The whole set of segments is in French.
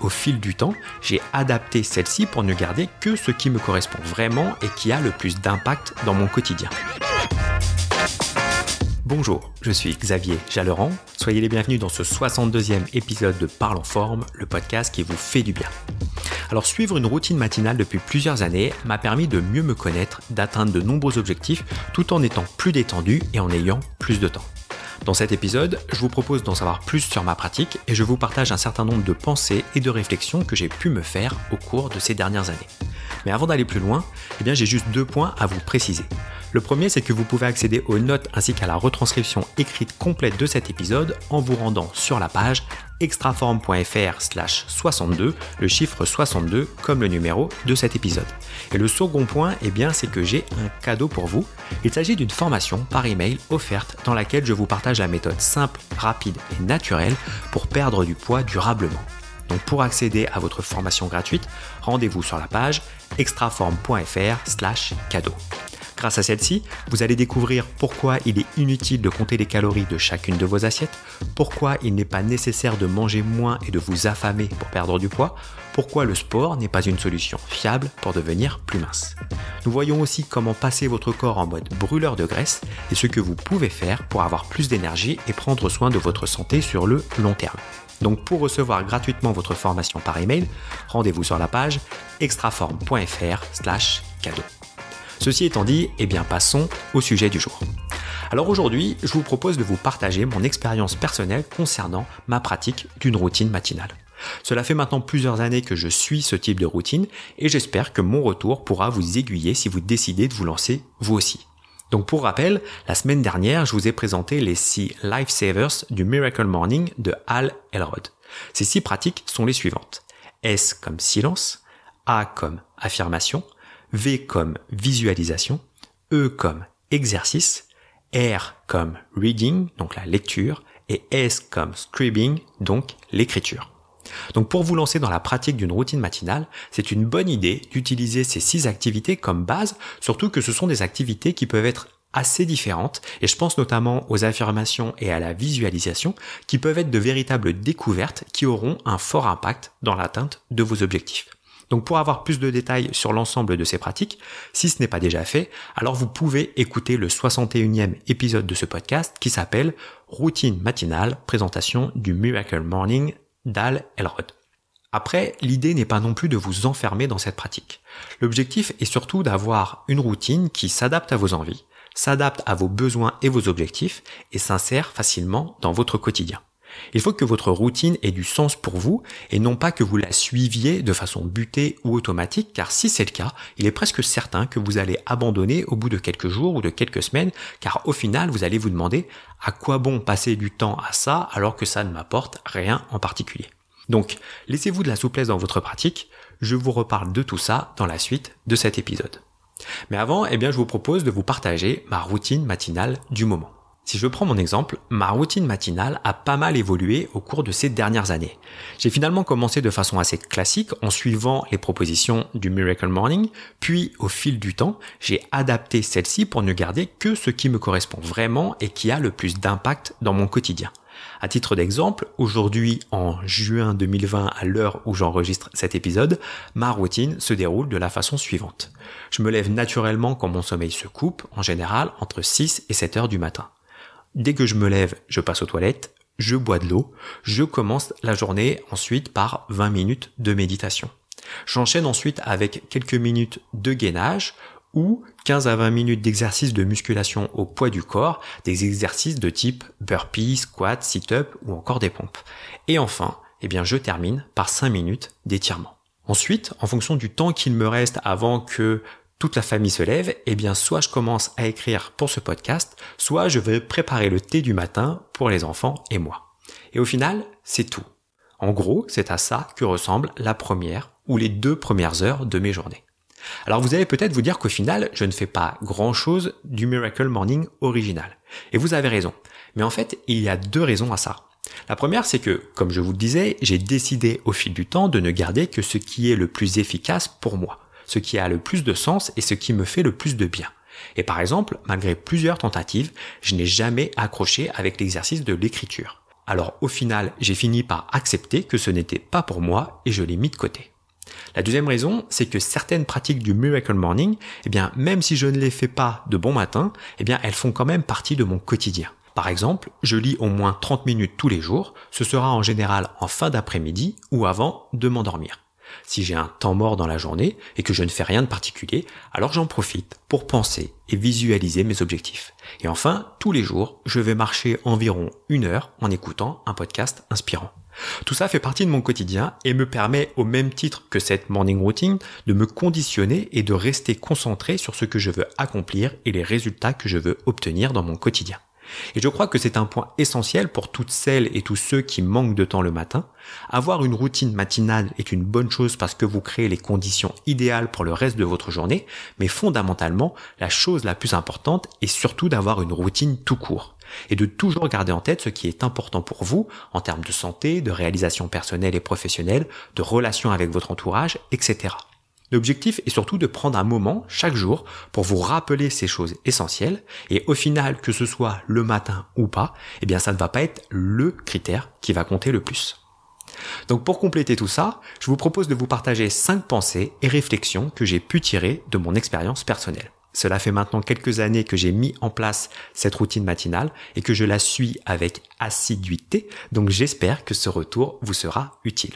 au fil du temps, j'ai adapté celle-ci pour ne garder que ce qui me correspond vraiment et qui a le plus d'impact dans mon quotidien. Bonjour, je suis Xavier Jalerand, Soyez les bienvenus dans ce 62e épisode de Parle en forme, le podcast qui vous fait du bien. Alors suivre une routine matinale depuis plusieurs années m'a permis de mieux me connaître, d'atteindre de nombreux objectifs tout en étant plus détendu et en ayant plus de temps. Dans cet épisode, je vous propose d'en savoir plus sur ma pratique et je vous partage un certain nombre de pensées et de réflexions que j'ai pu me faire au cours de ces dernières années. Mais avant d'aller plus loin, eh j'ai juste deux points à vous préciser. Le premier, c'est que vous pouvez accéder aux notes ainsi qu'à la retranscription écrite complète de cet épisode en vous rendant sur la page extraformfr slash 62, le chiffre 62 comme le numéro de cet épisode. Et le second point, eh bien, c'est que j'ai un cadeau pour vous. Il s'agit d'une formation par email offerte dans laquelle je vous partage la méthode simple, rapide et naturelle pour perdre du poids durablement. Donc pour accéder à votre formation gratuite, rendez-vous sur la page extraformfr slash cadeau. Grâce à celle-ci, vous allez découvrir pourquoi il est inutile de compter les calories de chacune de vos assiettes, pourquoi il n'est pas nécessaire de manger moins et de vous affamer pour perdre du poids, pourquoi le sport n'est pas une solution fiable pour devenir plus mince. Nous voyons aussi comment passer votre corps en mode brûleur de graisse et ce que vous pouvez faire pour avoir plus d'énergie et prendre soin de votre santé sur le long terme. Donc pour recevoir gratuitement votre formation par email, rendez-vous sur la page extraforme.fr/cadeau. Ceci étant dit, eh bien passons au sujet du jour. Alors aujourd'hui, je vous propose de vous partager mon expérience personnelle concernant ma pratique d'une routine matinale. Cela fait maintenant plusieurs années que je suis ce type de routine et j'espère que mon retour pourra vous aiguiller si vous décidez de vous lancer vous aussi. Donc pour rappel, la semaine dernière, je vous ai présenté les 6 Lifesavers du Miracle Morning de Al Elrod. Ces 6 pratiques sont les suivantes. S comme silence, A comme affirmation, V comme visualisation, E comme exercice, R comme reading, donc la lecture, et S comme scribing, donc l'écriture. Donc pour vous lancer dans la pratique d'une routine matinale, c'est une bonne idée d'utiliser ces six activités comme base, surtout que ce sont des activités qui peuvent être assez différentes, et je pense notamment aux affirmations et à la visualisation, qui peuvent être de véritables découvertes qui auront un fort impact dans l'atteinte de vos objectifs. Donc pour avoir plus de détails sur l'ensemble de ces pratiques, si ce n'est pas déjà fait, alors vous pouvez écouter le 61e épisode de ce podcast qui s'appelle Routine matinale, présentation du Miracle Morning d'Al Elrod. Après, l'idée n'est pas non plus de vous enfermer dans cette pratique. L'objectif est surtout d'avoir une routine qui s'adapte à vos envies, s'adapte à vos besoins et vos objectifs et s'insère facilement dans votre quotidien. Il faut que votre routine ait du sens pour vous et non pas que vous la suiviez de façon butée ou automatique, car si c'est le cas, il est presque certain que vous allez abandonner au bout de quelques jours ou de quelques semaines, car au final, vous allez vous demander à quoi bon passer du temps à ça alors que ça ne m'apporte rien en particulier. Donc, laissez-vous de la souplesse dans votre pratique, je vous reparle de tout ça dans la suite de cet épisode. Mais avant, eh bien, je vous propose de vous partager ma routine matinale du moment. Si je prends mon exemple, ma routine matinale a pas mal évolué au cours de ces dernières années. J'ai finalement commencé de façon assez classique en suivant les propositions du Miracle Morning, puis au fil du temps, j'ai adapté celle-ci pour ne garder que ce qui me correspond vraiment et qui a le plus d'impact dans mon quotidien. À titre d'exemple, aujourd'hui en juin 2020 à l'heure où j'enregistre cet épisode, ma routine se déroule de la façon suivante. Je me lève naturellement quand mon sommeil se coupe, en général entre 6 et 7 heures du matin. Dès que je me lève, je passe aux toilettes, je bois de l'eau, je commence la journée ensuite par 20 minutes de méditation. J'enchaîne ensuite avec quelques minutes de gainage ou 15 à 20 minutes d'exercices de musculation au poids du corps, des exercices de type burpee, squat, sit-up ou encore des pompes. Et enfin, eh bien, je termine par 5 minutes d'étirement. Ensuite, en fonction du temps qu'il me reste avant que toute la famille se lève, et eh bien soit je commence à écrire pour ce podcast, soit je vais préparer le thé du matin pour les enfants et moi. Et au final, c'est tout. En gros, c'est à ça que ressemble la première ou les deux premières heures de mes journées. Alors vous allez peut-être vous dire qu'au final, je ne fais pas grand-chose du Miracle Morning original. Et vous avez raison. Mais en fait, il y a deux raisons à ça. La première, c'est que, comme je vous le disais, j'ai décidé au fil du temps de ne garder que ce qui est le plus efficace pour moi ce qui a le plus de sens et ce qui me fait le plus de bien. Et par exemple, malgré plusieurs tentatives, je n'ai jamais accroché avec l'exercice de l'écriture. Alors au final, j'ai fini par accepter que ce n'était pas pour moi et je l'ai mis de côté. La deuxième raison, c'est que certaines pratiques du Miracle Morning, eh bien, même si je ne les fais pas de bon matin, eh bien, elles font quand même partie de mon quotidien. Par exemple, je lis au moins 30 minutes tous les jours, ce sera en général en fin d'après-midi ou avant de m'endormir. Si j'ai un temps mort dans la journée et que je ne fais rien de particulier, alors j'en profite pour penser et visualiser mes objectifs. Et enfin, tous les jours, je vais marcher environ une heure en écoutant un podcast inspirant. Tout ça fait partie de mon quotidien et me permet au même titre que cette morning routine de me conditionner et de rester concentré sur ce que je veux accomplir et les résultats que je veux obtenir dans mon quotidien. Et je crois que c'est un point essentiel pour toutes celles et tous ceux qui manquent de temps le matin. Avoir une routine matinale est une bonne chose parce que vous créez les conditions idéales pour le reste de votre journée, mais fondamentalement, la chose la plus importante est surtout d'avoir une routine tout court et de toujours garder en tête ce qui est important pour vous en termes de santé, de réalisation personnelle et professionnelle, de relations avec votre entourage, etc. L'objectif est surtout de prendre un moment chaque jour pour vous rappeler ces choses essentielles et au final, que ce soit le matin ou pas, eh bien ça ne va pas être le critère qui va compter le plus. Donc pour compléter tout ça, je vous propose de vous partager 5 pensées et réflexions que j'ai pu tirer de mon expérience personnelle. Cela fait maintenant quelques années que j'ai mis en place cette routine matinale et que je la suis avec assiduité, donc j'espère que ce retour vous sera utile.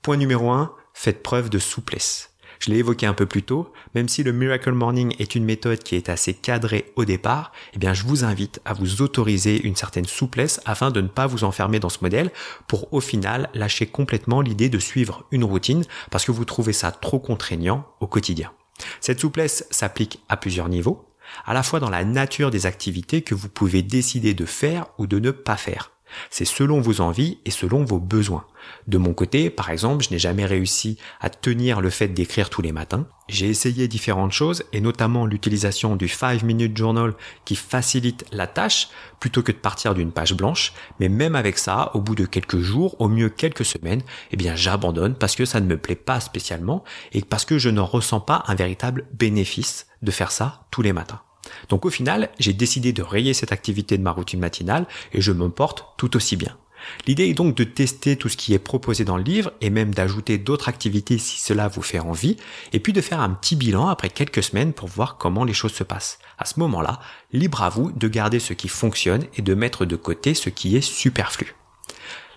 Point numéro 1, faites preuve de souplesse. Je l'ai évoqué un peu plus tôt, même si le Miracle Morning est une méthode qui est assez cadrée au départ, eh bien je vous invite à vous autoriser une certaine souplesse afin de ne pas vous enfermer dans ce modèle pour au final lâcher complètement l'idée de suivre une routine parce que vous trouvez ça trop contraignant au quotidien. Cette souplesse s'applique à plusieurs niveaux, à la fois dans la nature des activités que vous pouvez décider de faire ou de ne pas faire. C'est selon vos envies et selon vos besoins. De mon côté, par exemple, je n'ai jamais réussi à tenir le fait d'écrire tous les matins. J'ai essayé différentes choses et notamment l'utilisation du 5 minute journal qui facilite la tâche plutôt que de partir d'une page blanche. Mais même avec ça, au bout de quelques jours, au mieux quelques semaines, eh bien, j'abandonne parce que ça ne me plaît pas spécialement et parce que je ne ressens pas un véritable bénéfice de faire ça tous les matins. Donc au final, j'ai décidé de rayer cette activité de ma routine matinale et je m'en porte tout aussi bien. L'idée est donc de tester tout ce qui est proposé dans le livre et même d'ajouter d'autres activités si cela vous fait envie, et puis de faire un petit bilan après quelques semaines pour voir comment les choses se passent. À ce moment-là, libre à vous de garder ce qui fonctionne et de mettre de côté ce qui est superflu.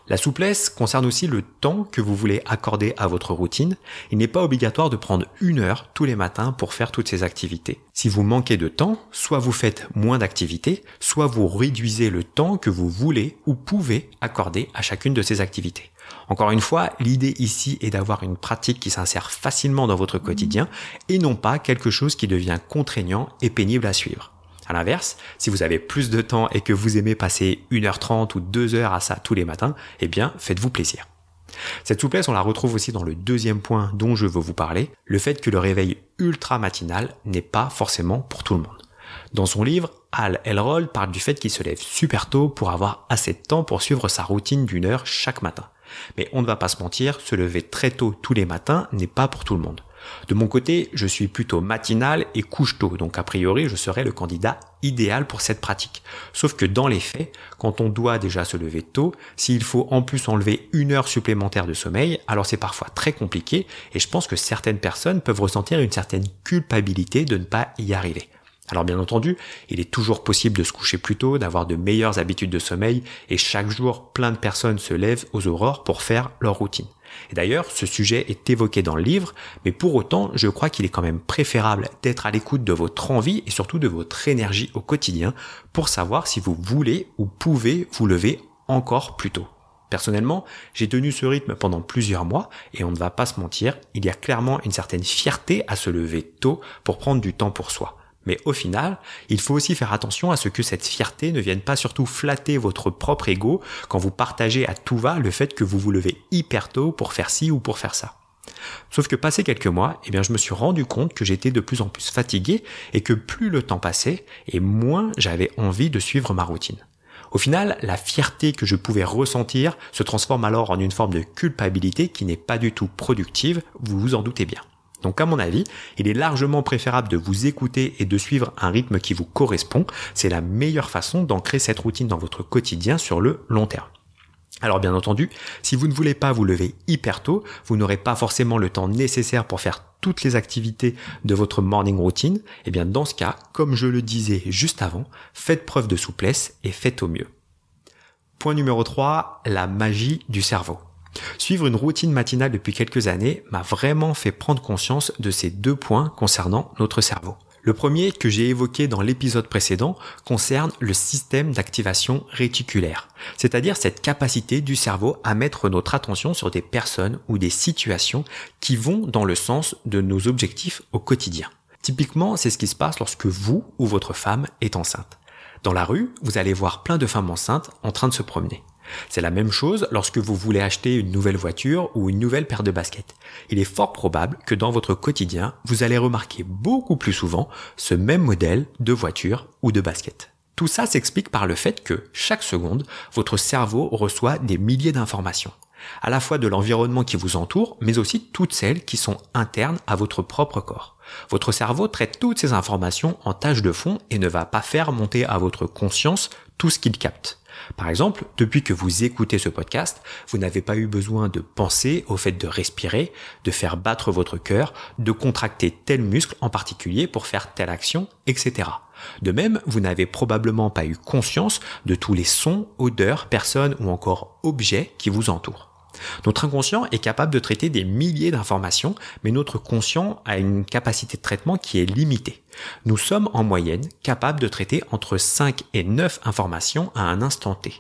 La souplesse concerne aussi le temps que vous voulez accorder à votre routine. Il n'est pas obligatoire de prendre une heure tous les matins pour faire toutes ces activités. Si vous manquez de temps, soit vous faites moins d'activités, soit vous réduisez le temps que vous voulez ou pouvez accorder à chacune de ces activités. Encore une fois, l'idée ici est d'avoir une pratique qui s'insère facilement dans votre quotidien et non pas quelque chose qui devient contraignant et pénible à suivre. À l'inverse, si vous avez plus de temps et que vous aimez passer 1h30 ou 2h à ça tous les matins, eh bien, faites-vous plaisir. Cette souplesse, on la retrouve aussi dans le deuxième point dont je veux vous parler, le fait que le réveil ultra matinal n'est pas forcément pour tout le monde. Dans son livre, Al Elrol parle du fait qu'il se lève super tôt pour avoir assez de temps pour suivre sa routine d'une heure chaque matin. Mais on ne va pas se mentir, se lever très tôt tous les matins n'est pas pour tout le monde. De mon côté, je suis plutôt matinal et couche tôt, donc a priori je serais le candidat idéal pour cette pratique. Sauf que dans les faits, quand on doit déjà se lever tôt, s'il faut en plus enlever une heure supplémentaire de sommeil, alors c'est parfois très compliqué et je pense que certaines personnes peuvent ressentir une certaine culpabilité de ne pas y arriver. Alors bien entendu, il est toujours possible de se coucher plus tôt, d'avoir de meilleures habitudes de sommeil, et chaque jour, plein de personnes se lèvent aux aurores pour faire leur routine. Et d'ailleurs, ce sujet est évoqué dans le livre, mais pour autant, je crois qu'il est quand même préférable d'être à l'écoute de votre envie et surtout de votre énergie au quotidien pour savoir si vous voulez ou pouvez vous lever encore plus tôt. Personnellement, j'ai tenu ce rythme pendant plusieurs mois et on ne va pas se mentir, il y a clairement une certaine fierté à se lever tôt pour prendre du temps pour soi. Mais au final, il faut aussi faire attention à ce que cette fierté ne vienne pas surtout flatter votre propre ego quand vous partagez à tout va le fait que vous vous levez hyper tôt pour faire ci ou pour faire ça. Sauf que passé quelques mois, eh bien, je me suis rendu compte que j'étais de plus en plus fatigué et que plus le temps passait et moins j'avais envie de suivre ma routine. Au final, la fierté que je pouvais ressentir se transforme alors en une forme de culpabilité qui n'est pas du tout productive, vous vous en doutez bien. Donc à mon avis, il est largement préférable de vous écouter et de suivre un rythme qui vous correspond. C'est la meilleure façon d'ancrer cette routine dans votre quotidien sur le long terme. Alors bien entendu, si vous ne voulez pas vous lever hyper tôt, vous n'aurez pas forcément le temps nécessaire pour faire toutes les activités de votre morning routine, et eh bien dans ce cas, comme je le disais juste avant, faites preuve de souplesse et faites au mieux. Point numéro 3, la magie du cerveau. Suivre une routine matinale depuis quelques années m'a vraiment fait prendre conscience de ces deux points concernant notre cerveau. Le premier que j'ai évoqué dans l'épisode précédent concerne le système d'activation réticulaire, c'est-à-dire cette capacité du cerveau à mettre notre attention sur des personnes ou des situations qui vont dans le sens de nos objectifs au quotidien. Typiquement, c'est ce qui se passe lorsque vous ou votre femme est enceinte. Dans la rue, vous allez voir plein de femmes enceintes en train de se promener. C'est la même chose lorsque vous voulez acheter une nouvelle voiture ou une nouvelle paire de baskets. Il est fort probable que dans votre quotidien, vous allez remarquer beaucoup plus souvent ce même modèle de voiture ou de basket. Tout ça s'explique par le fait que, chaque seconde, votre cerveau reçoit des milliers d'informations, à la fois de l'environnement qui vous entoure, mais aussi toutes celles qui sont internes à votre propre corps. Votre cerveau traite toutes ces informations en tâches de fond et ne va pas faire monter à votre conscience tout ce qu'il capte. Par exemple, depuis que vous écoutez ce podcast, vous n'avez pas eu besoin de penser au fait de respirer, de faire battre votre cœur, de contracter tel muscle en particulier pour faire telle action, etc. De même, vous n'avez probablement pas eu conscience de tous les sons, odeurs, personnes ou encore objets qui vous entourent. Notre inconscient est capable de traiter des milliers d'informations, mais notre conscient a une capacité de traitement qui est limitée. Nous sommes en moyenne capables de traiter entre 5 et 9 informations à un instant T.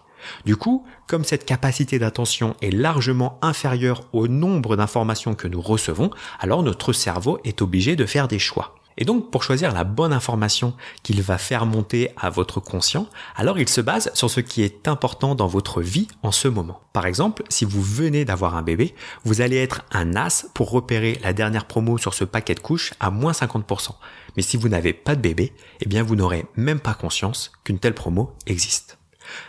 Du coup, comme cette capacité d'attention est largement inférieure au nombre d'informations que nous recevons, alors notre cerveau est obligé de faire des choix. Et donc, pour choisir la bonne information qu'il va faire monter à votre conscient, alors il se base sur ce qui est important dans votre vie en ce moment. Par exemple, si vous venez d'avoir un bébé, vous allez être un as pour repérer la dernière promo sur ce paquet de couches à moins 50%. Mais si vous n'avez pas de bébé, eh bien, vous n'aurez même pas conscience qu'une telle promo existe.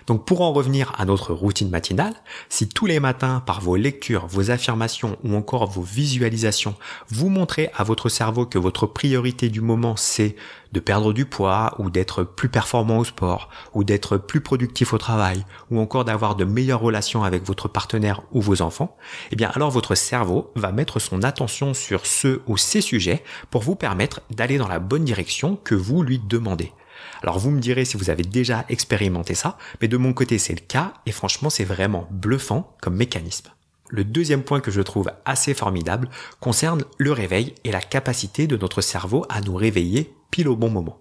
Donc pour en revenir à notre routine matinale, si tous les matins par vos lectures, vos affirmations ou encore vos visualisations, vous montrez à votre cerveau que votre priorité du moment c'est de perdre du poids ou d'être plus performant au sport ou d'être plus productif au travail ou encore d'avoir de meilleures relations avec votre partenaire ou vos enfants, eh bien alors votre cerveau va mettre son attention sur ce ou ces sujets pour vous permettre d'aller dans la bonne direction que vous lui demandez. Alors vous me direz si vous avez déjà expérimenté ça, mais de mon côté c'est le cas et franchement c'est vraiment bluffant comme mécanisme. Le deuxième point que je trouve assez formidable concerne le réveil et la capacité de notre cerveau à nous réveiller pile au bon moment.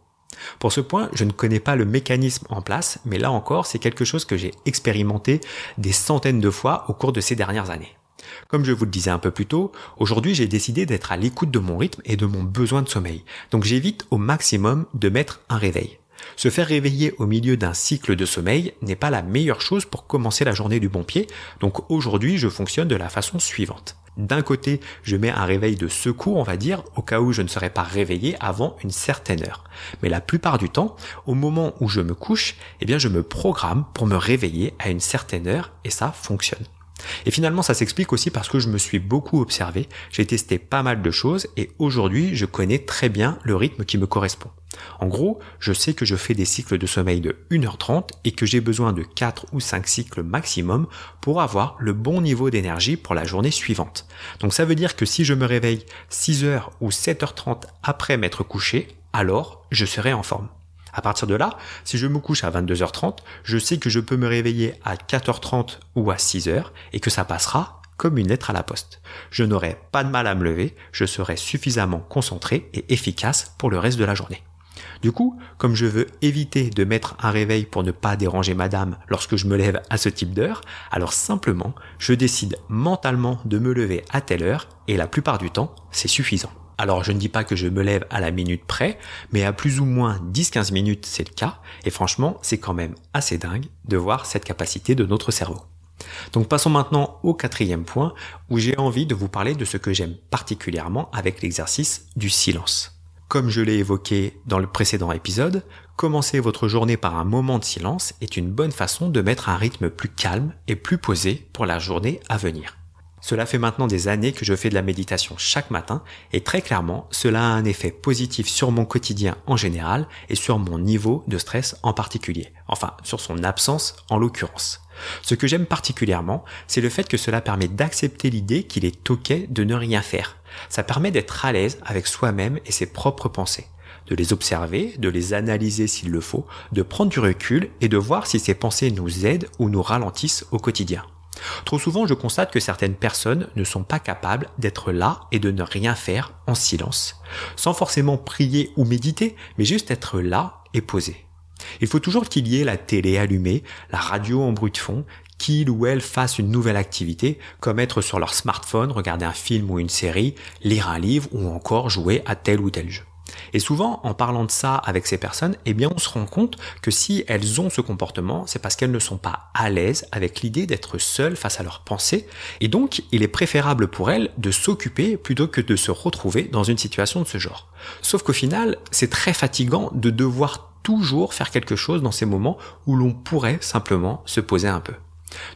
Pour ce point, je ne connais pas le mécanisme en place, mais là encore, c'est quelque chose que j'ai expérimenté des centaines de fois au cours de ces dernières années. Comme je vous le disais un peu plus tôt, aujourd'hui j'ai décidé d'être à l'écoute de mon rythme et de mon besoin de sommeil, donc j'évite au maximum de mettre un réveil. Se faire réveiller au milieu d'un cycle de sommeil n'est pas la meilleure chose pour commencer la journée du bon pied, donc aujourd'hui je fonctionne de la façon suivante. D'un côté, je mets un réveil de secours, on va dire, au cas où je ne serais pas réveillé avant une certaine heure. Mais la plupart du temps, au moment où je me couche, eh bien je me programme pour me réveiller à une certaine heure et ça fonctionne. Et finalement, ça s'explique aussi parce que je me suis beaucoup observé, j'ai testé pas mal de choses et aujourd'hui, je connais très bien le rythme qui me correspond. En gros, je sais que je fais des cycles de sommeil de 1h30 et que j'ai besoin de 4 ou 5 cycles maximum pour avoir le bon niveau d'énergie pour la journée suivante. Donc ça veut dire que si je me réveille 6h ou 7h30 après m'être couché, alors je serai en forme. À partir de là, si je me couche à 22h30, je sais que je peux me réveiller à 4h30 ou à 6h et que ça passera comme une lettre à la poste. Je n'aurai pas de mal à me lever, je serai suffisamment concentré et efficace pour le reste de la journée. Du coup, comme je veux éviter de mettre un réveil pour ne pas déranger madame lorsque je me lève à ce type d'heure, alors simplement, je décide mentalement de me lever à telle heure et la plupart du temps, c'est suffisant. Alors je ne dis pas que je me lève à la minute près, mais à plus ou moins 10-15 minutes c'est le cas, et franchement c'est quand même assez dingue de voir cette capacité de notre cerveau. Donc passons maintenant au quatrième point, où j'ai envie de vous parler de ce que j'aime particulièrement avec l'exercice du silence. Comme je l'ai évoqué dans le précédent épisode, commencer votre journée par un moment de silence est une bonne façon de mettre un rythme plus calme et plus posé pour la journée à venir. Cela fait maintenant des années que je fais de la méditation chaque matin et très clairement, cela a un effet positif sur mon quotidien en général et sur mon niveau de stress en particulier, enfin sur son absence en l'occurrence. Ce que j'aime particulièrement, c'est le fait que cela permet d'accepter l'idée qu'il est ok de ne rien faire. Ça permet d'être à l'aise avec soi-même et ses propres pensées de les observer, de les analyser s'il le faut, de prendre du recul et de voir si ces pensées nous aident ou nous ralentissent au quotidien. Trop souvent, je constate que certaines personnes ne sont pas capables d'être là et de ne rien faire en silence, sans forcément prier ou méditer, mais juste être là et poser. Il faut toujours qu'il y ait la télé allumée, la radio en bruit de fond, qu'il ou elle fasse une nouvelle activité, comme être sur leur smartphone, regarder un film ou une série, lire un livre ou encore jouer à tel ou tel jeu. Et souvent, en parlant de ça avec ces personnes, eh bien, on se rend compte que si elles ont ce comportement, c'est parce qu'elles ne sont pas à l'aise avec l'idée d'être seules face à leurs pensées. Et donc, il est préférable pour elles de s'occuper plutôt que de se retrouver dans une situation de ce genre. Sauf qu'au final, c'est très fatigant de devoir toujours faire quelque chose dans ces moments où l'on pourrait simplement se poser un peu.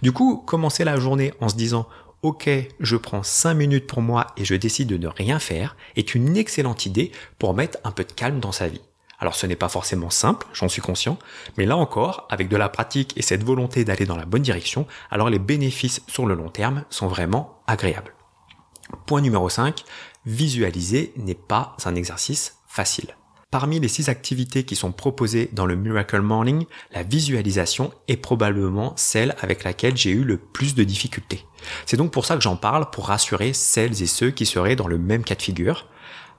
Du coup, commencer la journée en se disant OK, je prends 5 minutes pour moi et je décide de ne rien faire est une excellente idée pour mettre un peu de calme dans sa vie. Alors ce n'est pas forcément simple, j'en suis conscient, mais là encore, avec de la pratique et cette volonté d'aller dans la bonne direction, alors les bénéfices sur le long terme sont vraiment agréables. Point numéro 5, visualiser n'est pas un exercice facile. Parmi les six activités qui sont proposées dans le Miracle Morning, la visualisation est probablement celle avec laquelle j'ai eu le plus de difficultés. C'est donc pour ça que j'en parle, pour rassurer celles et ceux qui seraient dans le même cas de figure.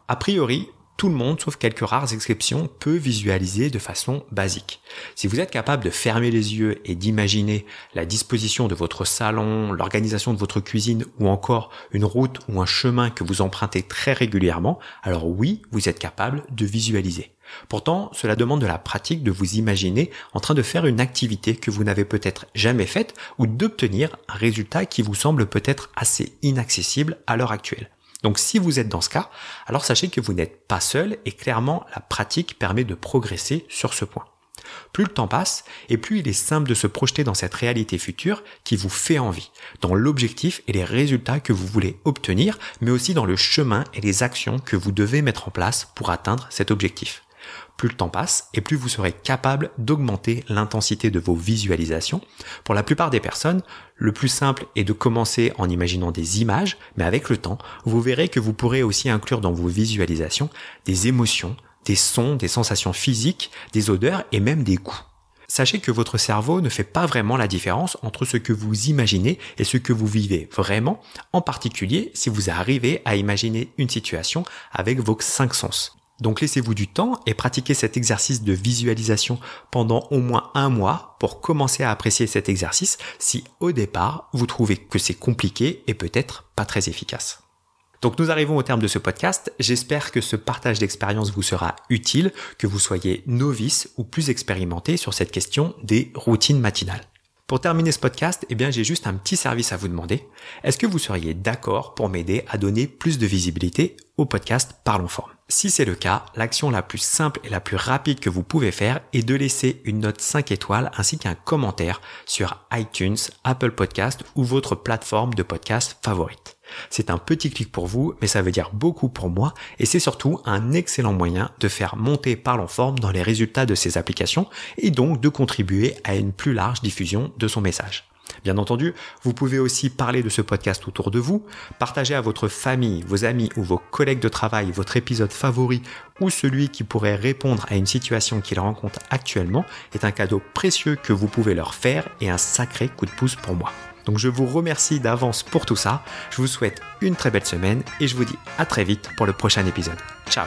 A priori, tout le monde, sauf quelques rares exceptions, peut visualiser de façon basique. Si vous êtes capable de fermer les yeux et d'imaginer la disposition de votre salon, l'organisation de votre cuisine ou encore une route ou un chemin que vous empruntez très régulièrement, alors oui, vous êtes capable de visualiser. Pourtant, cela demande de la pratique de vous imaginer en train de faire une activité que vous n'avez peut-être jamais faite ou d'obtenir un résultat qui vous semble peut-être assez inaccessible à l'heure actuelle. Donc si vous êtes dans ce cas, alors sachez que vous n'êtes pas seul et clairement la pratique permet de progresser sur ce point. Plus le temps passe, et plus il est simple de se projeter dans cette réalité future qui vous fait envie, dans l'objectif et les résultats que vous voulez obtenir, mais aussi dans le chemin et les actions que vous devez mettre en place pour atteindre cet objectif. Plus le temps passe et plus vous serez capable d'augmenter l'intensité de vos visualisations. Pour la plupart des personnes, le plus simple est de commencer en imaginant des images, mais avec le temps, vous verrez que vous pourrez aussi inclure dans vos visualisations des émotions, des sons, des sensations physiques, des odeurs et même des goûts. Sachez que votre cerveau ne fait pas vraiment la différence entre ce que vous imaginez et ce que vous vivez vraiment, en particulier si vous arrivez à imaginer une situation avec vos cinq sens. Donc laissez-vous du temps et pratiquez cet exercice de visualisation pendant au moins un mois pour commencer à apprécier cet exercice si au départ vous trouvez que c'est compliqué et peut-être pas très efficace. Donc nous arrivons au terme de ce podcast, j'espère que ce partage d'expérience vous sera utile, que vous soyez novice ou plus expérimenté sur cette question des routines matinales. Pour terminer ce podcast, eh bien, j'ai juste un petit service à vous demander. Est-ce que vous seriez d'accord pour m'aider à donner plus de visibilité au podcast Parlons Forme? Si c'est le cas, l'action la plus simple et la plus rapide que vous pouvez faire est de laisser une note 5 étoiles ainsi qu'un commentaire sur iTunes, Apple Podcast ou votre plateforme de podcast favorite. C'est un petit clic pour vous, mais ça veut dire beaucoup pour moi et c'est surtout un excellent moyen de faire monter par en forme dans les résultats de ces applications et donc de contribuer à une plus large diffusion de son message. Bien entendu, vous pouvez aussi parler de ce podcast autour de vous, partager à votre famille, vos amis ou vos collègues de travail votre épisode favori ou celui qui pourrait répondre à une situation qu'ils rencontrent actuellement est un cadeau précieux que vous pouvez leur faire et un sacré coup de pouce pour moi. Donc je vous remercie d'avance pour tout ça, je vous souhaite une très belle semaine et je vous dis à très vite pour le prochain épisode. Ciao